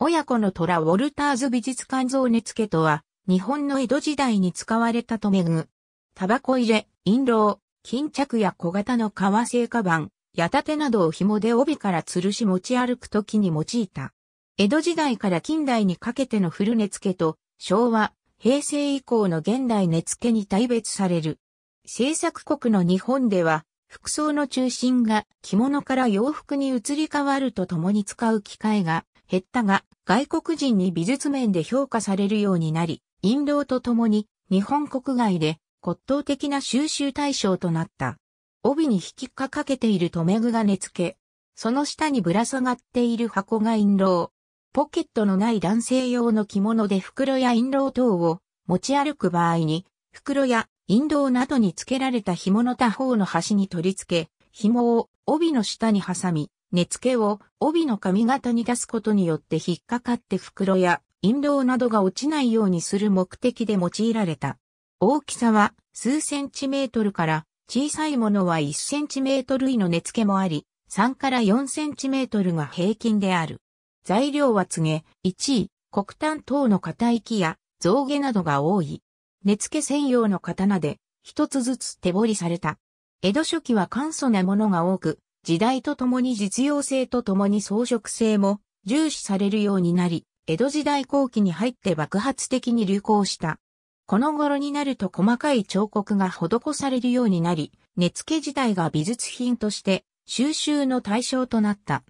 親子の虎ウォルターズ美術館像根付とは、日本の江戸時代に使われた留め具。タバコ入れ、印籠、巾着や小型の革製カバン、矢立てなどを紐で帯から吊るし持ち歩くときに用いた。江戸時代から近代にかけての古根付と、昭和、平成以降の現代根付に大別される。制作国の日本では、服装の中心が着物から洋服に移り変わるとともに使う機会が減ったが、外国人に美術面で評価されるようになり、陰謀とともに日本国外で骨董的な収集対象となった。帯に引きかけている留め具が根付け。その下にぶら下がっている箱が印籠。ポケットのない男性用の着物で袋や印籠等を持ち歩く場合に、袋や印籠などに付けられた紐の他方の端に取り付け、紐を帯の下に挟み、根付を帯の髪型に出すことによって引っかかって袋や陰謀などが落ちないようにする目的で用いられた。大きさは数センチメートルから小さいものは1センチメートル位の根付けもあり、3から4センチメートルが平均である。材料は告げ、1位、黒炭等の硬い木や象牙などが多い。根付け専用の刀で、一つずつ手彫りされた。江戸初期は簡素なものが多く、時代とともに実用性とともに装飾性も重視されるようになり、江戸時代後期に入って爆発的に流行した。この頃になると細かい彫刻が施されるようになり、根付自体が美術品として収集の対象となった。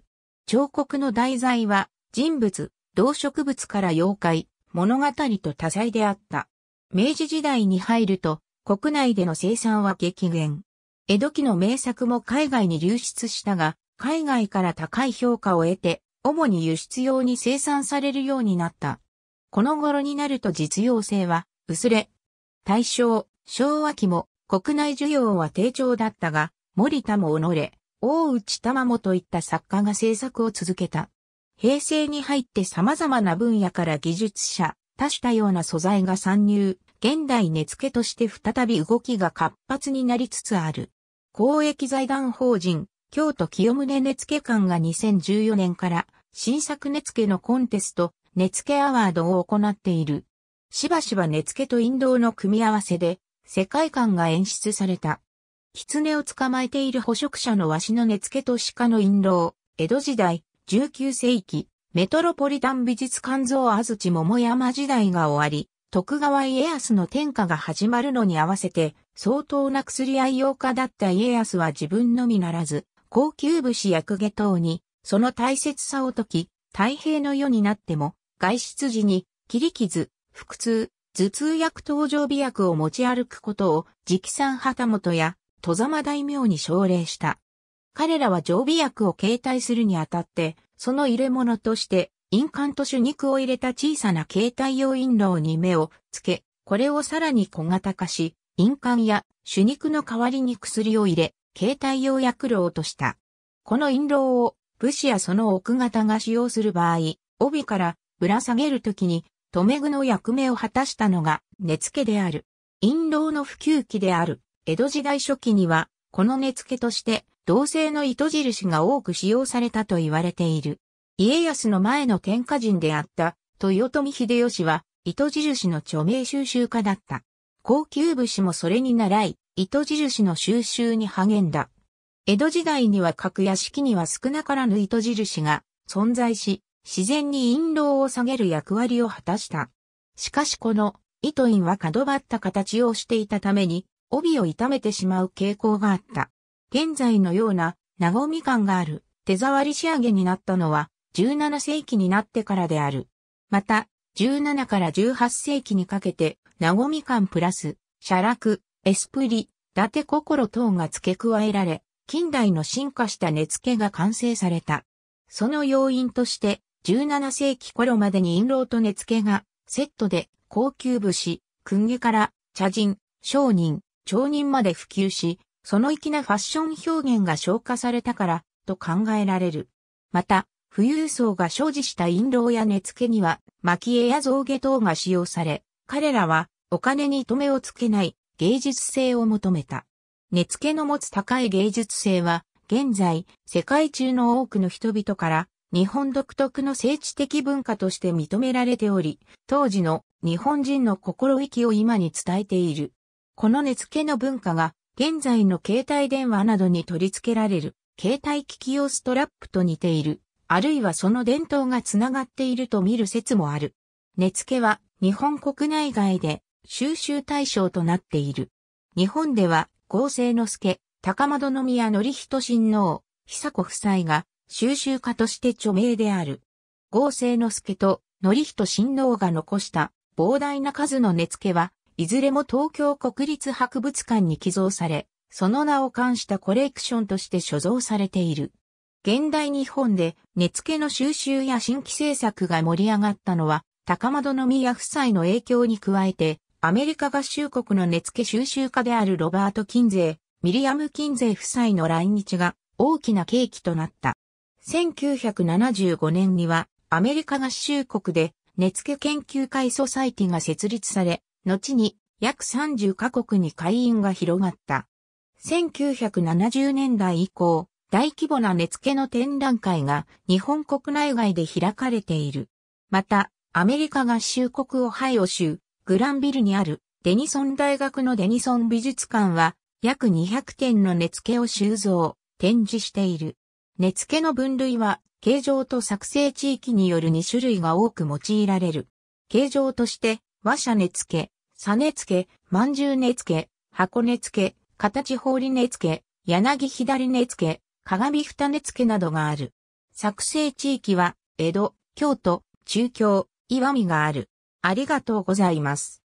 彫刻の題材は人物、動植物から妖怪、物語と多彩であった。明治時代に入ると国内での生産は激減。江戸期の名作も海外に流出したが、海外から高い評価を得て、主に輸出用に生産されるようになった。この頃になると実用性は薄れ。大正、昭和期も国内需要は低調だったが、森田も己、大内玉もといった作家が制作を続けた。平成に入って様々な分野から技術者、多種多様な素材が参入、現代根付けとして再び動きが活発になりつつある。公益財団法人、京都清宗根付館が2014年から新作根付のコンテスト、根付アワードを行っている。しばしば根付と引導の組み合わせで世界観が演出された。狐を捕まえている捕食者のしの根付と鹿の引導、江戸時代、19世紀、メトロポリタン美術館像安土桃山時代が終わり、徳川家康の天下が始まるのに合わせて、相当な薬愛用家だった家康は自分のみならず、高級武士役下等に、その大切さを解き、太平の世になっても、外出時に、切り傷、腹痛、頭痛薬等常備薬を持ち歩くことを、直参旗本や、戸様大名に奨励した。彼らは常備薬を携帯するにあたって、その入れ物として、印鑑と手肉を入れた小さな携帯用印籠に目をつけ、これをさらに小型化し、印鑑や手肉の代わりに薬を入れ、携帯用薬蝋とした。この印籠を武士やその奥方が使用する場合、帯からぶら下げるときに、留め具の役目を果たしたのが根付である。印籠の普及期である江戸時代初期には、この根付として同性の糸印が多く使用されたと言われている。家康の前の天下人であった豊臣秀吉は糸印の著名収集家だった。高級武士もそれに習い、糸印の収集に励んだ。江戸時代には各屋敷には少なからぬ糸印が存在し、自然に印籠を下げる役割を果たした。しかしこの糸印は角張った形をしていたために、帯を痛めてしまう傾向があった。現在のような、和み感がある、手触り仕上げになったのは、17世紀になってからである。また、17から18世紀にかけて、なごみ館プラス、写楽、エスプリ、伊達心等が付け加えられ、近代の進化した根付けが完成された。その要因として、17世紀頃までに印籠と根付けが、セットで、高級武士、訓下から、茶人、商人、町人まで普及し、その粋なファッション表現が消化されたから、と考えられる。また、富裕層が生じした印籠や根付けには、蒔絵や象牙等が使用され、彼らはお金に止めをつけない芸術性を求めた。根付けの持つ高い芸術性は、現在、世界中の多くの人々から、日本独特の政治的文化として認められており、当時の日本人の心意気を今に伝えている。この根付けの文化が、現在の携帯電話などに取り付けられる、携帯機器用ストラップと似ている。あるいはその伝統がつながっていると見る説もある。根付は日本国内外で収集対象となっている。日本では合成之助、高窓宮則人親王、久子夫妻が収集家として著名である。合成之助と則人親王が残した膨大な数の根付は、いずれも東京国立博物館に寄贈され、その名を冠したコレクションとして所蔵されている。現代日本で根付の収集や新規政策が盛り上がったのは、高円宮夫妻の影響に加えて、アメリカ合衆国の根付収集家であるロバート・キンゼイ、ミリアム・キンゼイ夫妻の来日が大きな契機となった。1975年には、アメリカ合衆国で根付研究会ソサイティが設立され、後に約30カ国に会員が広がった。1970年代以降、大規模な根付の展覧会が日本国内外で開かれている。また、アメリカ合衆国オハイオ州、グランビルにあるデニソン大学のデニソン美術館は約200点の根付を収蔵、展示している。根付の分類は形状と作成地域による2種類が多く用いられる。形状として和射根付砂根付饅頭根付箱根付形掘り根付柳左根付鏡蓋根付などがある。作成地域は、江戸、京都、中京、岩見がある。ありがとうございます。